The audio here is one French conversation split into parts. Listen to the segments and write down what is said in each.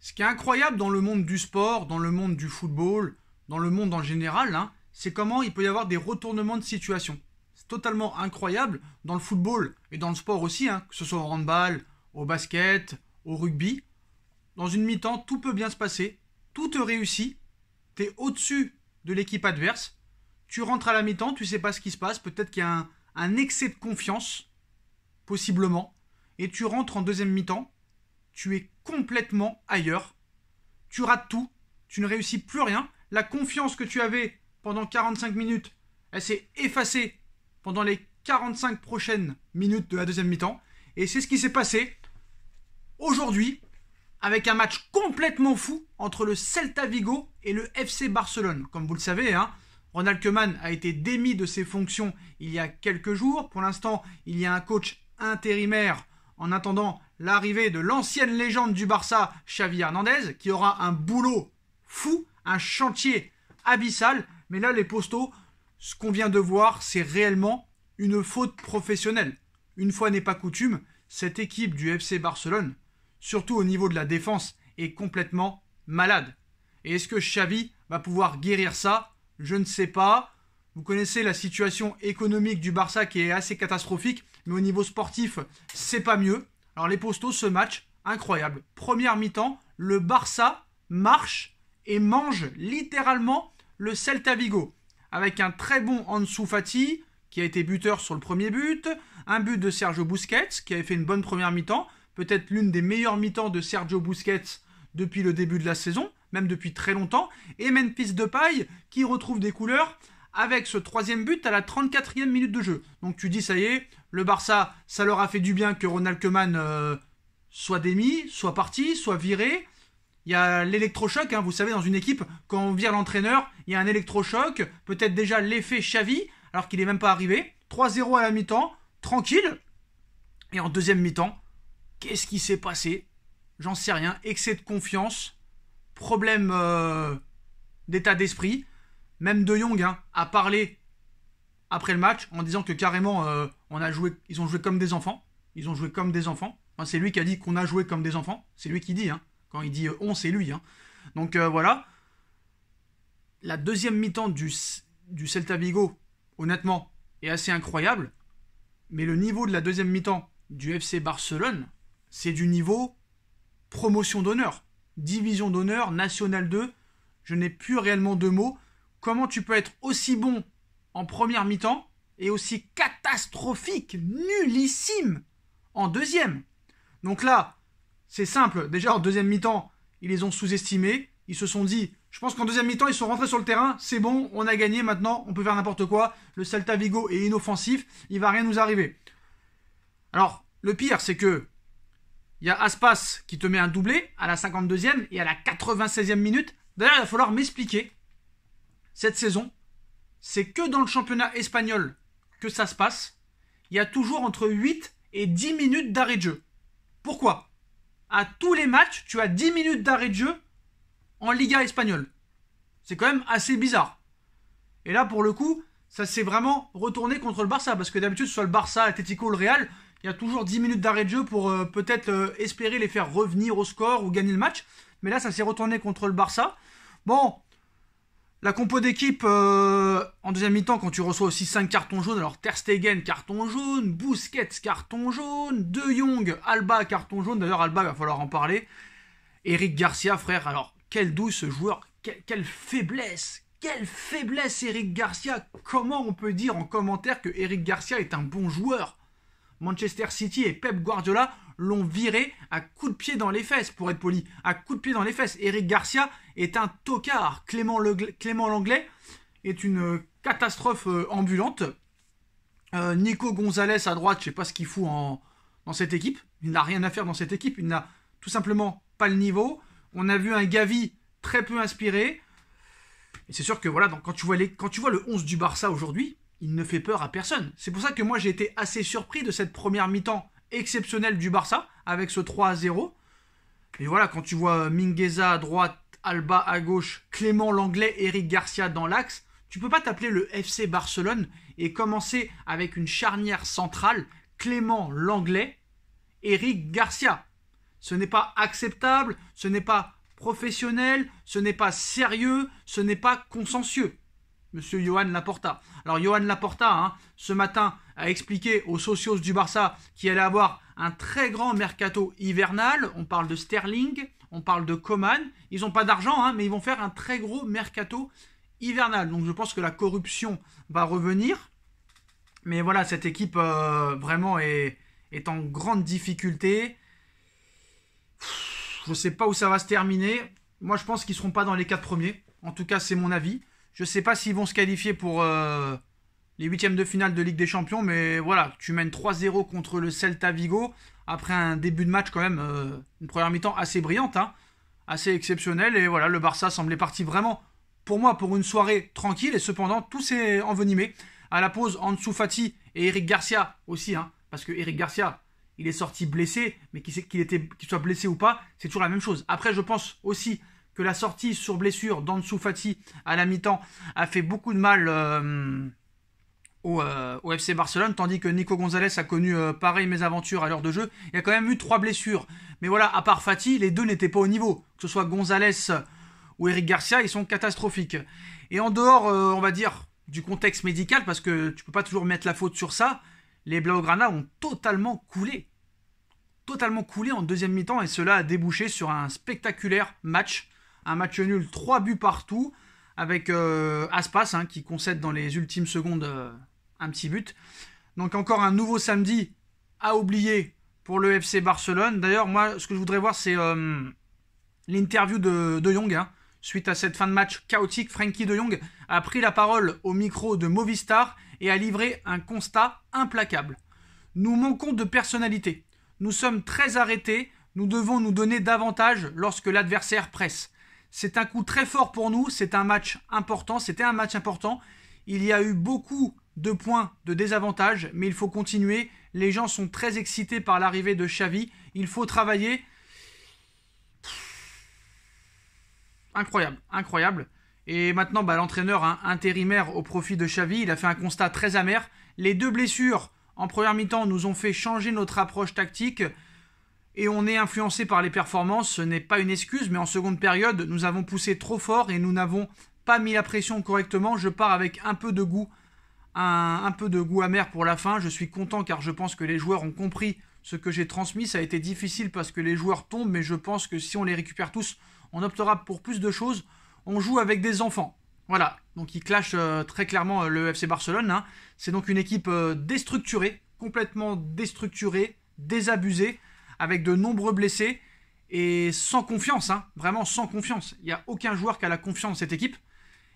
Ce qui est incroyable dans le monde du sport, dans le monde du football, dans le monde en général, hein, c'est comment il peut y avoir des retournements de situation. C'est totalement incroyable dans le football et dans le sport aussi, hein, que ce soit au handball, au basket, au rugby. Dans une mi-temps, tout peut bien se passer, tout te réussit, tu es au-dessus de l'équipe adverse, tu rentres à la mi-temps, tu sais pas ce qui se passe, peut-être qu'il y a un excès de confiance, possiblement, et tu rentres en deuxième mi-temps, tu es complètement ailleurs. Tu rates tout, tu ne réussis plus rien. La confiance que tu avais pendant 45 minutes, elle s'est effacée pendant les 45 prochaines minutes de la deuxième mi-temps. Et c'est ce qui s'est passé aujourd'hui avec un match complètement fou entre le Celta Vigo et le FC Barcelone. Comme vous le savez, hein, Ronald Koeman a été démis de ses fonctions il y a quelques jours. Pour l'instant, il y a un coach intérimaire en attendant l'arrivée de l'ancienne légende du Barça, Xavi Hernandez, qui aura un boulot fou, un chantier abyssal. Mais là, les postaux, ce qu'on vient de voir, c'est réellement une faute professionnelle. Une fois n'est pas coutume, cette équipe du FC Barcelone, surtout au niveau de la défense, est complètement malade. Et est-ce que Xavi va pouvoir guérir ça Je ne sais pas. Vous connaissez la situation économique du Barça qui est assez catastrophique, mais au niveau sportif, c'est pas mieux. Alors les postos, ce match, incroyable. Première mi-temps, le Barça marche et mange littéralement le Celta Vigo. Avec un très bon Ansu Fati, qui a été buteur sur le premier but, un but de Sergio Busquets, qui avait fait une bonne première mi-temps, peut-être l'une des meilleures mi-temps de Sergio Busquets depuis le début de la saison, même depuis très longtemps, et Memphis Depay, qui retrouve des couleurs avec ce troisième but à la 34e minute de jeu. Donc tu dis, ça y est, le Barça, ça leur a fait du bien que Ronald Koeman euh, soit démis, soit parti, soit viré. Il y a l'électrochoc, hein, vous savez, dans une équipe, quand on vire l'entraîneur, il y a un électrochoc, peut-être déjà l'effet Xavi, alors qu'il n'est même pas arrivé. 3-0 à la mi-temps, tranquille. Et en deuxième mi-temps, qu'est-ce qui s'est passé J'en sais rien, excès de confiance, problème euh, d'état d'esprit. Même De Jong hein, a parlé après le match en disant que carrément euh, on a joué, ils ont joué comme des enfants. Ils ont joué comme des enfants. c'est lui qui a dit qu'on a joué comme des enfants. C'est lui qui dit. Hein. Quand il dit euh, on, c'est lui. Hein. Donc euh, voilà. La deuxième mi-temps du, du Celta Vigo, honnêtement, est assez incroyable. Mais le niveau de la deuxième mi-temps du FC Barcelone, c'est du niveau promotion d'honneur. Division d'honneur, nationale 2. Je n'ai plus réellement de mots. Comment tu peux être aussi bon en première mi-temps et aussi catastrophique, nullissime en deuxième. Donc là, c'est simple. Déjà, en deuxième mi-temps, ils les ont sous-estimés. Ils se sont dit, je pense qu'en deuxième mi-temps, ils sont rentrés sur le terrain. C'est bon, on a gagné maintenant, on peut faire n'importe quoi. Le Celta Vigo est inoffensif, il va rien nous arriver. Alors, le pire, c'est que il y a Aspas qui te met un doublé à la 52e et à la 96e minute. D'ailleurs, il va falloir m'expliquer cette saison c'est que dans le championnat espagnol que ça se passe. Il y a toujours entre 8 et 10 minutes d'arrêt de jeu. Pourquoi À tous les matchs, tu as 10 minutes d'arrêt de jeu en Liga espagnole. C'est quand même assez bizarre. Et là, pour le coup, ça s'est vraiment retourné contre le Barça. Parce que d'habitude, soit le Barça, Atletico ou le Real, il y a toujours 10 minutes d'arrêt de jeu pour euh, peut-être euh, espérer les faire revenir au score ou gagner le match. Mais là, ça s'est retourné contre le Barça. Bon, la compo d'équipe euh, en deuxième mi-temps, quand tu reçois aussi 5 cartons jaunes, alors Ter Stegen carton jaune, Busquets carton jaune, De Jong, Alba carton jaune, d'ailleurs Alba va falloir en parler, Eric Garcia frère, alors quel douce joueur, quelle faiblesse, quelle faiblesse Eric Garcia, comment on peut dire en commentaire que Eric Garcia est un bon joueur Manchester City et Pep Guardiola l'ont viré à coups de pied dans les fesses, pour être poli, à coups de pied dans les fesses. Eric Garcia est un tocard. Clément, Langlais est une euh, catastrophe euh, ambulante. Euh, Nico Gonzalez à droite, je sais pas ce qu'il fout en... dans cette équipe. Il n'a rien à faire dans cette équipe. Il n'a tout simplement pas le niveau. On a vu un Gavi très peu inspiré. Et c'est sûr que voilà, donc, quand, tu vois les... quand tu vois le 11 du Barça aujourd'hui, il ne fait peur à personne. C'est pour ça que moi j'ai été assez surpris de cette première mi-temps exceptionnelle du Barça avec ce 3 à 0. Et voilà, quand tu vois Mingueza à droite, Alba à gauche, Clément Langlais, Eric Garcia dans l'axe, tu peux pas t'appeler le FC Barcelone et commencer avec une charnière centrale Clément Langlais, Eric Garcia. Ce n'est pas acceptable, ce n'est pas professionnel, ce n'est pas sérieux, ce n'est pas consensueux. Monsieur Johan Laporta. Alors Johan Laporta, hein, ce matin, a expliqué aux socios du Barça qu'il allait avoir un très grand mercato hivernal. On parle de Sterling, on parle de Coman. Ils n'ont pas d'argent, hein, mais ils vont faire un très gros mercato hivernal. Donc je pense que la corruption va revenir. Mais voilà, cette équipe euh, vraiment est, est, en grande difficulté. Je ne sais pas où ça va se terminer. Moi, je pense qu'ils ne seront pas dans les quatre premiers. En tout cas, c'est mon avis. Je sais pas s'ils vont se qualifier pour euh, les huitièmes de finale de Ligue des Champions, mais voilà, tu mènes 3-0 contre le Celta Vigo après un début de match quand même, euh, une première mi-temps assez brillante, hein, assez exceptionnelle. Et voilà, le Barça semblait parti vraiment, pour moi, pour une soirée tranquille. Et cependant, tout s'est envenimé. À la pause, Ansu Fati et Eric Garcia aussi, hein, parce que Eric Garcia, il est sorti blessé, mais qu'il était, qu'il soit blessé ou pas, c'est toujours la même chose. Après, je pense aussi que la sortie sur blessure d'Ansu Fati à la mi-temps a fait beaucoup de mal euh, au, euh, FC Barcelone, tandis que Nico Gonzalez a connu euh, pareil mésaventure à l'heure de jeu. Il y a quand même eu trois blessures. Mais voilà, à part Fati, les deux n'étaient pas au niveau. Que ce soit Gonzalez ou Eric Garcia, ils sont catastrophiques. Et en dehors, euh, on va dire, du contexte médical, parce que tu ne peux pas toujours mettre la faute sur ça, les Blaugrana ont totalement coulé. Totalement coulé en deuxième mi-temps, et cela a débouché sur un spectaculaire match un match nul, trois buts partout, avec euh, Aspas hein, qui concède dans les ultimes secondes euh, un petit but. Donc encore un nouveau samedi à oublier pour le FC Barcelone. D'ailleurs, moi, ce que je voudrais voir, c'est euh, l'interview de, de Jong. Hein. Suite à cette fin de match chaotique, Frankie de Jong a pris la parole au micro de Movistar et a livré un constat implacable. Nous manquons de personnalité. Nous sommes très arrêtés. Nous devons nous donner davantage lorsque l'adversaire presse. C'est un coup très fort pour nous, c'est un match important, c'était un match important. Il y a eu beaucoup de points de désavantage, mais il faut continuer. Les gens sont très excités par l'arrivée de Xavi, il faut travailler. Incroyable, incroyable. Et maintenant, bah, l'entraîneur hein, intérimaire au profit de Xavi, il a fait un constat très amer. Les deux blessures en première mi-temps nous ont fait changer notre approche tactique et on est influencé par les performances, ce n'est pas une excuse, mais en seconde période, nous avons poussé trop fort et nous n'avons pas mis la pression correctement. Je pars avec un peu de goût, un, peu de goût amer pour la fin. Je suis content car je pense que les joueurs ont compris ce que j'ai transmis. Ça a été difficile parce que les joueurs tombent, mais je pense que si on les récupère tous, on optera pour plus de choses. On joue avec des enfants. Voilà, donc il clashent euh, très clairement euh, le FC Barcelone. Hein. C'est donc une équipe euh, déstructurée, complètement déstructurée, désabusée avec de nombreux blessés et sans confiance, hein, vraiment sans confiance. Il n'y a aucun joueur qui a la confiance dans cette équipe.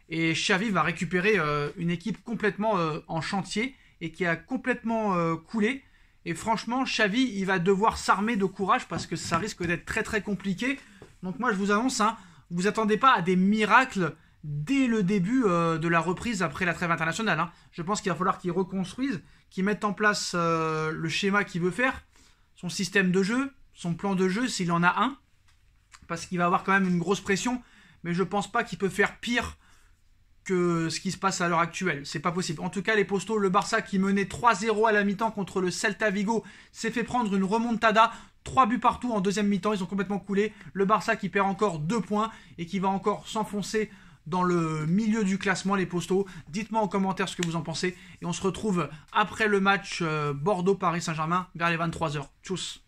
Et Xavi va récupérer euh, une équipe complètement euh, en chantier et qui a complètement euh, coulé. Et franchement, Xavi, il va devoir s'armer de courage parce que ça risque d'être très très compliqué. Donc moi, je vous annonce, hein, vous attendez pas à des miracles dès le début de la reprise après la trêve internationale. Hein. Je pense qu'il va falloir qu'ils reconstruisent, qu'ils mettent en place le schéma qu'il veut faire son système de jeu, son plan de jeu, s'il en a un, parce qu'il va avoir quand même une grosse pression, mais je pense pas qu'il peut faire pire que ce qui se passe à l'heure actuelle. C'est pas possible. En tout cas, les postaux, le Barça qui menait 3-0 à la mi-temps contre le Celta Vigo s'est fait prendre une remontada. trois buts partout en deuxième mi-temps, ils ont complètement coulé. Le Barça qui perd encore deux points et qui va encore s'enfoncer dans le milieu du classement, les postaux. Dites-moi en commentaire ce que vous en pensez. Et on se retrouve après le match euh, Bordeaux-Paris-Saint-Germain vers les 23h. Tchuss